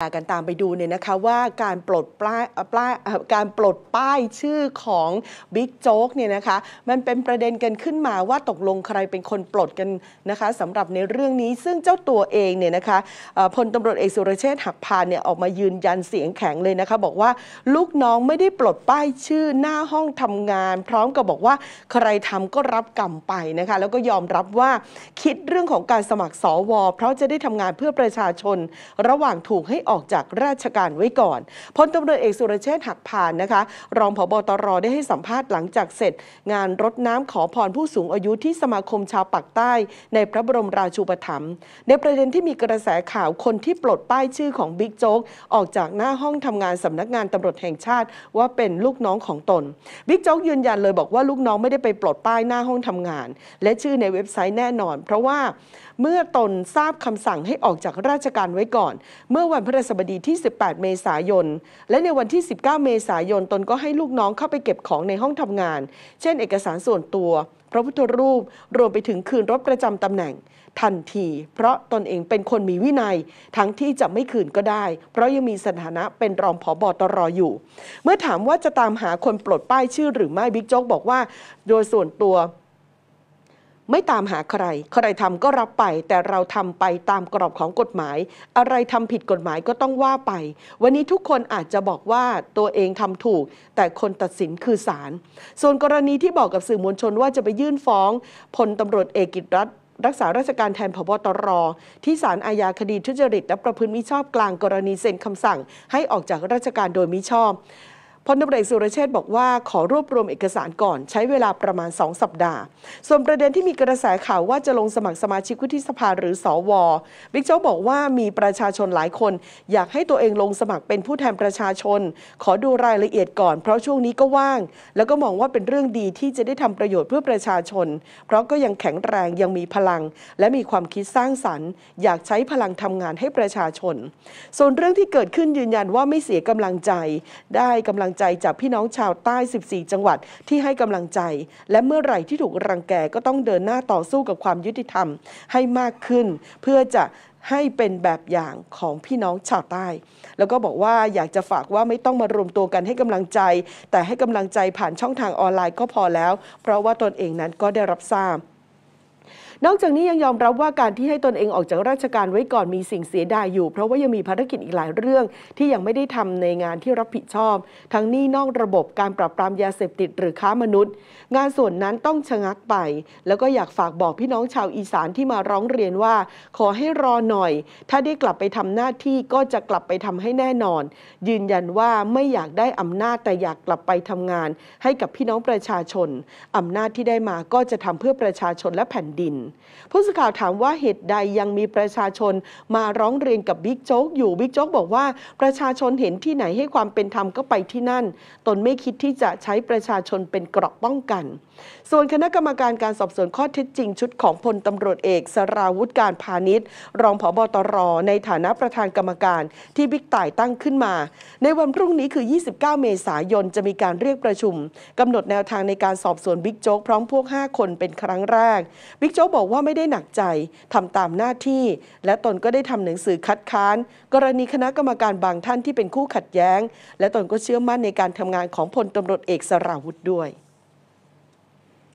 กันตามไปดูเนี่ยนะคะว่าการปลดป้ายการปลดป้ายชื่อของบิ๊กโจ๊กเนี่ยนะคะมันเป็นประเด็นกันขึ้นมาว่าตกลงใครเป็นคนปลดกันนะคะสำหรับในเรื่องนี้ซึ่งเจ้าตัวเองเนี่ยนะคะพลตำรวจเอกสุรเชษฐ์หักพานเนี่ยออกมายืนยันเสียงแข็งเลยนะคะบอกว่าลูกน้องไม่ได้ปลดป้ายชื่อหน้าห้องทำงาน พร้อมกับบอกว่าใครทำก็รับกรรมไปนะคะแล้วก็ยอมรับว่าคิดเรื่องของการสมัครสวเพราะจะได้ทำงานเพื่อประชาชนระหว่างถูกให้ออกจากราชการไว้ก่อน พลตำรวจเอกสุรเชษฐ์หักพานนะคะ รองผบตรได้ให้สัมภาษณ์หลังจากเสร็จ งานรดน้ำขอพรผู้สูงอายุที่สมาคมชาวปักใต้ ในพระบรมราชูปถัมภ์ในประเด็นที่มีกระแสข่าวคนที่ปลดป้ายชื่อของบิ๊กโจ๊กออกจากหน้าห้องทำงานสำนักงานตำรวจแห่งชาติว่าเป็นลูกน้องของตน บิ๊กโจ๊กยืนยันเลยบอกว่าลูกน้องไม่ได้ไปปลดป้ายหน้าห้องทำงาน และชื่อในเว็บไซต์แน่นอน เพราะว่าเมื่อตนทราบคำสั่งให้ออกจากราชการไว้ก่อน เมื่อวันพฤฤษบดีที่ 18 เมษายน และในวันที่ 19 เมษายน ตนก็ให้ลูกน้องเข้าไปเก็บของในห้องทำงาน เช่น เอกสารส่วนตัว พระพุทธรูป รวมไปถึงคืนรถประจำตำแหน่ง ทันที เพราะตนเองเป็นคนมีวินัย ทั้งที่จะไม่คืนก็ได้ เพราะยังมีสถานะเป็นรองผอบอตรออยู่ เมื่อถามว่าจะตามหาคนปลดป้ายชื่อหรือไม่ บิ๊กโจ๊กบอกว่าโดยส่วนตัวไม่ตามหาใคร ใครทำก็รับไป แต่เราทำไปตามกรอบของกฎหมาย อะไรทำผิดกฎหมายก็ต้องว่าไป วันนี้ทุกคนอาจจะบอกว่าตัวเองทำถูก แต่คนตัดสินคือศาลส่วนกรณีที่บอกกับสื่อมวลชนว่าจะไปยื่นฟ้องพลตำรวจเอกกิตรัตรักษาราชการแทนพบตรที่ศาลอาญาคดีทุจริตและประพฤติมิชอบกลางกรณีเซ็นคำสั่งให้ออกจากราชการโดยมิชอบพลตำรวจอสุรเชษบอกว่าขอรวบรวมเอกสารก่อนใช้เวลาประมาณ 2 สัปดาห์ ส่วนประเด็นที่มีกระแสข่าวว่าจะลงสมัครสมาชิกวุฒิสภาหรือสอวบิ๊กโจ๊กบอกว่ามีประชาชนหลายคน อยากให้ตัวเองลงสมัครเป็นผู้แทนประชาชน ขอดูรายละเอียดก่อนเพราะช่วงนี้ก็ว่าง แล้วก็มองว่าเป็นเรื่องดีที่จะได้ทำประโยชน์เพื่อประชาชน เพราะก็ยังแข็งแรงยังมีพลัง และมีความคิดสร้างสรรค์ อยากใช้พลังทำงานให้ประชาชน ส่วนเรื่องที่เกิดขึ้นยืนยันว่าไม่เสียกำลังใจ ได้กำลังใจจากพี่น้องชาวใต้ 14 จังหวัดที่ให้กำลังใจ และเมื่อไหร่ที่ถูกรังแกก็ต้องเดินหน้าต่อสู้กับความยุติธรรมให้มากขึ้น เพื่อจะให้เป็นแบบอย่างของพี่น้องชาวใต้ แล้วก็บอกว่าอยากจะฝากว่าไม่ต้องมารวมตัวกันให้กำลังใจ แต่ให้กำลังใจผ่านช่องทางออนไลน์ก็พอแล้ว เพราะว่าตนเองนั้นก็ได้รับทราบนอกจากนี้ยังยอมรับว่าการที่ให้ตนเองออกจากราชการไว้ก่อนมีสิ่งเสียดายอยู่ เพราะว่ายังมีภารกิจอีกหลายเรื่องที่ยังไม่ได้ทำในงานที่รับผิดชอบ ทั้งนี้นอกระบบการปรับปรามยาเสพติดหรือค้ามนุษย์ งานส่วนนั้นต้องชะงักไป แล้วก็อยากฝากบอกพี่น้องชาวอีสานที่มาร้องเรียนว่า ขอให้รอหน่อย ถ้าได้กลับไปทำหน้าที่ก็จะกลับไปทำให้แน่นอน ยืนยันว่าไม่อยากได้อำนาจแต่อยากกลับไปทำงานให้กับพี่น้องประชาชนอำนาจที่ได้มาก็จะทำเพื่อประชาชนและแผ่นดินผู้สื่อข่าวถามว่าเหตุใดยังมีประชาชนมาร้องเรียนกับบิ๊กโจ๊กอยู่บิ๊กโจ๊กบอกว่าประชาชนเห็นที่ไหนให้ความเป็นธรรมก็ไปที่นั่น ตนไม่คิดที่จะใช้ประชาชนเป็นเกราะป้องกัน ส่วนคณะกรรมการการสอบสวนข้อเท็จจริง ชุดของพลตำรวจเอกสราวุธการพาณิชย์รองผบตรในฐานะประธานกรรมการที่บิ๊กต่ายตั้งขึ้นมาในวันพรุ่งนี้คือ 29 เมษายนจะมีการเรียกประชุม กำหนดแนวทางในการสอบสวนบิ๊กโจ๊กพร้อมพวก 5 คนเป็นครั้งแรกบิ๊กโจ๊กบอกบอกว่าไม่ได้หนักใจทำตามหน้าที่ และตนก็ได้ทำหนังสือคัดค้าน กรณีคณะกรรมการบางท่านที่เป็นคู่ขัดแย้ง และตนก็เชื่อมั่นในการทำงานของพลตำรวจเอกสราวุธด้วย